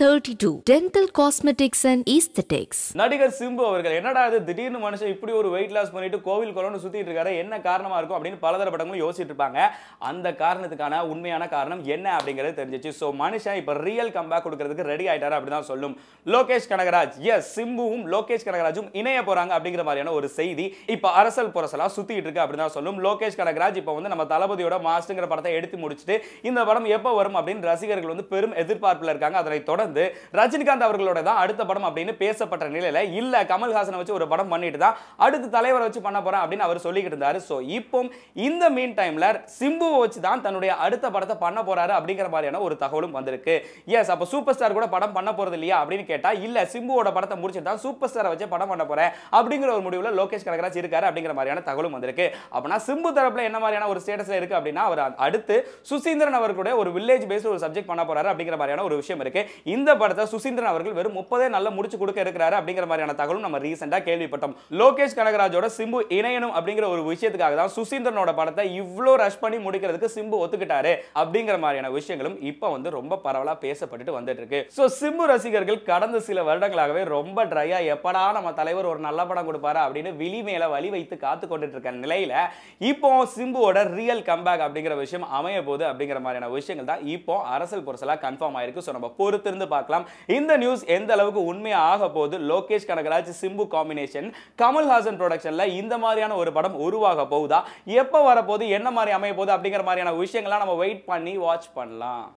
thirty two dental cosmetics and aesthetics நடிகர் சிம்பு அவர்கள் என்னடா இது திடீர்னு மனுஷன் இப்படி ஒரு வெயிட் லாஸ் பண்ணிட்டு கோவில் குளம்னு சுத்திட்டு இருக்காரு என்ன காரணமா இருக்கும் அப்படின்னு பலதரப்பட்டவங்களும் யோசிச்சுட்டு இருப்பாங்க அந்த காரணத்துக்கான உண்மையான காரணம் என்ன அப்படிங்கறத தெரிஞ்சிச்சு ஸோ மனுஷன் இப்போ ரியல் கம்பேக் கொடுக்கறதுக்கு ரெடி ஆயிட்டாரு அப்படின்னு சொல்லும் லோகேஷ் கனகராஜ் எஸ் சிம்புவும் லோகேஷ் கனகராஜும் இணைய போறாங்க அப்படிங்கிற மாதிரியான ஒரு செய்தி இப்போ அரசல் புரசலா சுத்திட்டு இருக்கு அப்படின்னு தான் சொல்லும் லோகேஷ் கனகராஜ் இப்போ வந்து நம்ம தளபதியோட மாஸ்டருங்கிற படத்தை எடுத்து முடிச்சுட்டு இந்த படம் எப்போ வரும் அப்படின்னு ரசிகர்கள் வந்து பெரும் எதிர்பார்ப்பில் இருக்காங்க அதனை தொடர்ந்து தொடர்ந்து ரஜினிகாந்த் அவர்களோட தான் அடுத்த படம் அப்படின்னு பேசப்பட்ட நிலையில இல்ல கமல்ஹாசனை வச்சு ஒரு படம் பண்ணிட்டு தான் அடுத்து தலைவரை வச்சு பண்ண போறேன் அப்படின்னு அவர் சொல்லிக்கிட்டு இருந்தாரு ஸோ இப்போ இந்த மீன் டைம்ல சிம்புவை வச்சு தான் தன்னுடைய அடுத்த படத்தை பண்ண போறாரு அப்படிங்கிற மாதிரியான ஒரு தகவலும் வந்திருக்கு எஸ் அப்போ சூப்பர் ஸ்டார் கூட படம் பண்ண போறது இல்லையா அப்படின்னு கேட்டா இல்ல சிம்புவோட படத்தை முடிச்சுட்டு தான் சூப்பர் ஸ்டாரை வச்சு படம் பண்ண போறேன் அப்படிங்கிற ஒரு முடிவில் லோகேஷ் கனகராஜ் இருக்காரு அப்படிங்கிற மாதிரியான தகவலும் வந்திருக்கு அப்படின்னா சிம்பு தரப்புல என்ன மாதிரியான ஒரு ஸ்டேட்டஸ்ல இருக்கு அப்படின்னா அவர் அடுத்து சுசீந்திரன் அவர்களுடைய ஒரு வில்லேஜ் பேஸ் ஒரு சப்ஜெக்ட் பண்ண போறாரு அப்படிங்கிற மாதிரியான ஒரு விஷயம் இருக்கு இந்த படத்தை சுசீந்திரன் அவர்கள் வெறும் முப்பதே நல்ல முடிச்சு கொடுக்க இருக்கிறாரு அப்படிங்கிற மாதிரியான தகவலும் நம்ம ரீசெண்டாக கேள்விப்பட்டோம் லோகேஷ் கனகராஜோட சிம்பு இணையணும் அப்படிங்கிற ஒரு விஷயத்துக்காக தான் சுசீந்திரனோட படத்தை இவ்வளோ ரஷ் பண்ணி முடிக்கிறதுக்கு சிம்பு ஒத்துக்கிட்டாரு அப்படிங்கிற மாதிரியான விஷயங்களும் இப்போ வந்து ரொம்ப பரவலாக பேசப்பட்டுட்டு வந்துட்டு இருக்கு ஸோ சிம்பு ரசிகர்கள் கடந்த சில வருடங்களாகவே ரொம்ப ட்ரையா எப்படா நம்ம தலைவர் ஒரு நல்ல படம் கொடுப்பாரு அப்படின்னு விழி மேல வழி வைத்து காத்து கொண்டுட்டு இருக்க நிலையில இப்போ சிம்புவோட ரியல் கம்பேக் அப்படிங்கிற விஷயம் அமைய போது அப்படிங்கிற மாதிரியான விஷயங்கள் தான் இப்போ அரசல் பொருசலாக கன்ஃபார்ம் ஆயிருக்கு ஸோ நம்ம பொறுத்திருந்து தொடர்ந்து பார்க்கலாம் இந்த நியூஸ் எந்த அளவுக்கு ஆக போகுது லோகேஷ் கனகராஜ் சிம்பு காம்பினேஷன் கமல்ஹாசன் ப்ரொடக்ஷன்ல இந்த மாதிரியான ஒரு படம் உருவாக போகுதா எப்போ வரப்போகுது என்ன மாதிரி அமைய போகுது அப்படிங்கிற மாதிரியான விஷயங்கள்லாம் நம்ம வெயிட் பண்ணி வாட்ச் பண்ணலாம்